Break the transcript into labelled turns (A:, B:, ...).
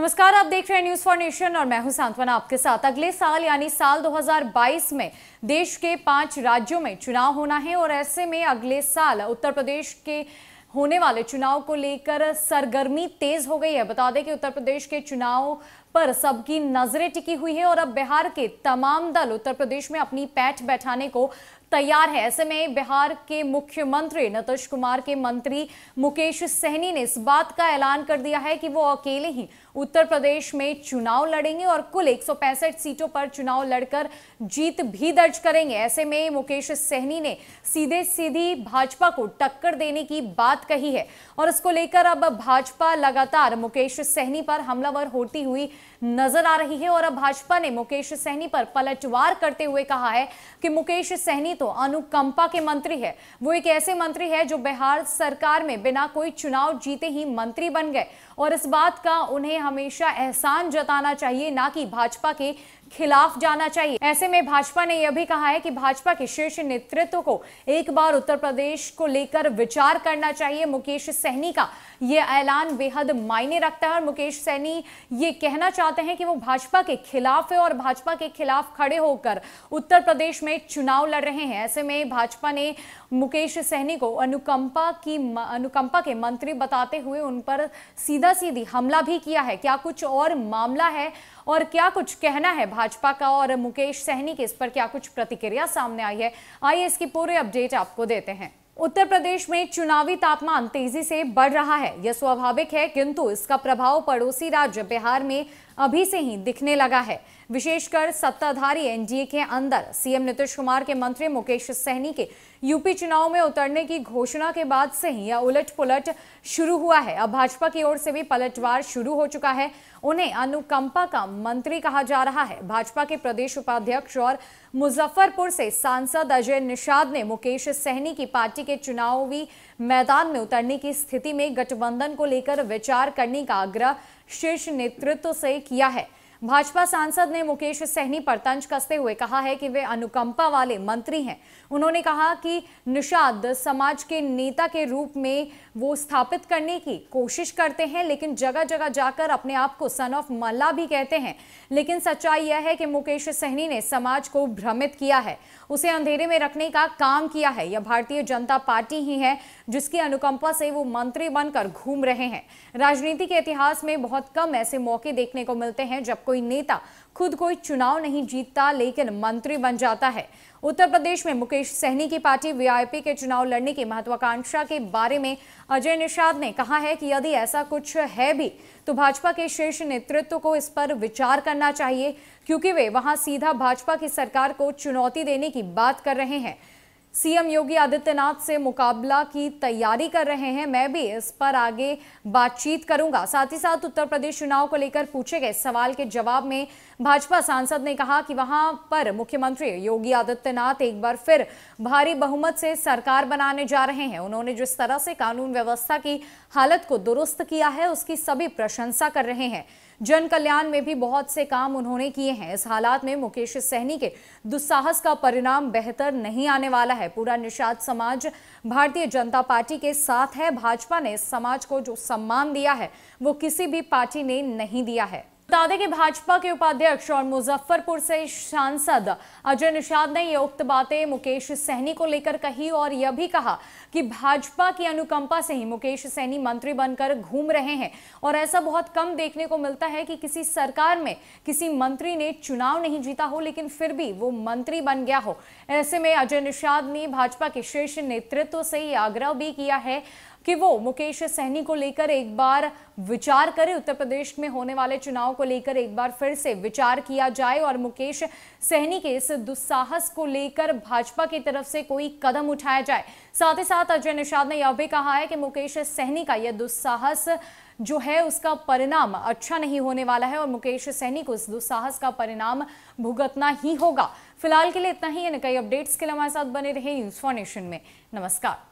A: नमस्कार आप देख रहे हैं न्यूज फॉर नेशन और मैं हूं सांत्वना आपके साथ अगले साल यानी साल 2022 में देश के पांच राज्यों में चुनाव होना है और ऐसे में अगले साल उत्तर प्रदेश के होने वाले चुनाव को लेकर सरगर्मी तेज हो गई है बता दें कि उत्तर प्रदेश के चुनाव पर सबकी नजरें टिकी हुई है और अब बिहार के तमाम दल उत्तर प्रदेश में अपनी पैठ बैठाने को तैयार है ऐसे में बिहार के मुख्यमंत्री नीतीश कुमार के मंत्री मुकेश सहनी ने इस बात का ऐलान कर दिया है कि वो अकेले ही उत्तर प्रदेश में चुनाव लड़ेंगे और कुल एक सीटों पर चुनाव लड़कर जीत भी दर्ज करेंगे ऐसे में मुकेश सहनी ने सीधे सीधी भाजपा को टक्कर देने की बात कही है और इसको लेकर अब भाजपा लगातार मुकेश सहनी पर हमलावर होती हुई नजर आ रही है और अब भाजपा ने मुकेश सहनी पर पलटवार करते हुए कहा है कि मुकेश सहनी तो अनुकंपा के मंत्री है वो एक ऐसे मंत्री है जो बिहार सरकार में बिना कोई चुनाव जीते ही मंत्री बन गए और इस बात का उन्हें हमेशा एहसान जताना चाहिए ना कि भाजपा के खिलाफ जाना चाहिए ऐसे में भाजपा ने यह भी कहा है कि भाजपा के शीर्ष नेतृत्व को एक बार उत्तर प्रदेश को लेकर विचार करना चाहिए मुकेश सहनी का यह ऐलान बेहद मायने रखता है और मुकेश सहनी ये कहना चाहते हैं कि वो भाजपा के खिलाफ है और भाजपा के खिलाफ खड़े होकर उत्तर प्रदेश में चुनाव लड़ रहे हैं ऐसे में भाजपा ने मुकेश सहनी को अनुकंपा की अनुकंपा के मंत्री बताते हुए उन पर सीधा सीधी हमला भी किया है क्या कुछ और मामला है और क्या कुछ कहना है भाजपा का और मुकेश सहनी की इस पर क्या कुछ प्रतिक्रिया सामने आई है आइए इसकी पूरी अपडेट आपको देते हैं उत्तर प्रदेश में चुनावी तापमान तेजी से बढ़ रहा है यह स्वाभाविक है किंतु इसका प्रभाव पड़ोसी राज्य बिहार में अभी से ही दिखने लगा है विशेषकर सत्ताधारी एनडीए के अंदर सीएम नीतीश कुमार के मंत्री मुकेश सहनी के यूपी चुनाव में उतरने की घोषणा के बाद से ही यह उलट पुलट शुरू हुआ है अब भाजपा की ओर से भी पलटवार शुरू हो चुका है उन्हें अनुकंपा का मंत्री कहा जा रहा है भाजपा के प्रदेश उपाध्यक्ष और मुजफ्फरपुर से सांसद अजय निषाद ने मुकेश सहनी की पार्टी के चुनावी मैदान में उतरने की स्थिति में गठबंधन को लेकर विचार करने का आग्रह शीर्ष नेतृत्व से किया है भाजपा सांसद ने मुकेश सहनी पर तंज कसते हुए कहा है कि वे अनुकंपा वाले मंत्री हैं उन्होंने कहा कि निषाद समाज के नेता के रूप में वो स्थापित करने की कोशिश करते हैं लेकिन जगह जगह जाकर अपने आप को सन ऑफ मल्ला भी कहते हैं लेकिन सच्चाई यह है कि मुकेश सहनी ने समाज को भ्रमित किया है उसे अंधेरे में रखने का काम किया है यह भारतीय जनता पार्टी ही है जिसकी अनुकंपा से वो मंत्री बनकर घूम रहे हैं राजनीति के इतिहास में बहुत कम ऐसे मौके देखने को मिलते हैं जब कोई नेता खुद कोई चुनाव नहीं जीतता लेकिन मंत्री बन जाता है उत्तर प्रदेश में मुकेश सहनी की पार्टी वीआईपी के चुनाव लड़ने की महत्वाकांक्षा के बारे में अजय निषाद ने कहा है कि यदि ऐसा कुछ है भी तो भाजपा के शीर्ष नेतृत्व को इस पर विचार करना चाहिए क्योंकि वे वहां सीधा भाजपा की सरकार को चुनौती देने की बात कर रहे हैं सीएम योगी आदित्यनाथ से मुकाबला की तैयारी कर रहे हैं मैं भी इस पर आगे बातचीत करूंगा साथ ही साथ उत्तर प्रदेश चुनाव को लेकर पूछे गए सवाल के जवाब में भाजपा सांसद ने कहा कि वहां पर मुख्यमंत्री योगी आदित्यनाथ एक बार फिर भारी बहुमत से सरकार बनाने जा रहे हैं उन्होंने जिस तरह से कानून व्यवस्था की हालत को दुरुस्त किया है उसकी सभी प्रशंसा कर रहे हैं जन कल्याण में भी बहुत से काम उन्होंने किए हैं इस हालात में मुकेश सहनी के दुस्साहस का परिणाम बेहतर नहीं आने वाला है पूरा निषाद समाज भारतीय जनता पार्टी के साथ है भाजपा ने समाज को जो सम्मान दिया है वो किसी भी पार्टी ने नहीं दिया है बता दें कि भाजपा के उपाध्यक्ष और मुजफ्फरपुर से सांसद अजय निषाद ने यह उक्त बातें मुकेश सहनी को लेकर कही और यह भी कहा कि भाजपा की अनुकंपा से ही मुकेश सहनी मंत्री बनकर घूम रहे हैं और ऐसा बहुत कम देखने को मिलता है कि किसी सरकार में किसी मंत्री ने चुनाव नहीं जीता हो लेकिन फिर भी वो मंत्री बन गया हो ऐसे में अजय निषाद ने भाजपा के शीर्ष नेतृत्व से ये आग्रह भी किया है कि वो मुकेश सहनी को लेकर एक बार विचार करें उत्तर प्रदेश में होने वाले चुनाव को लेकर एक बार फिर से विचार किया जाए और मुकेश सहनी के इस दुस्साहस को लेकर भाजपा की तरफ से कोई कदम उठाया जाए साथ ही साथ अजय निषाद ने यह भी कहा है कि मुकेश सहनी का यह दुस्साहस जो है उसका परिणाम अच्छा नहीं होने वाला है और मुकेश सहनी को इस दुस्साहस का परिणाम भुगतना ही होगा फिलहाल के लिए इतना ही कई अपडेट्स के लिए हमारे साथ बने रहे न्यूज फॉर नेशन में नमस्कार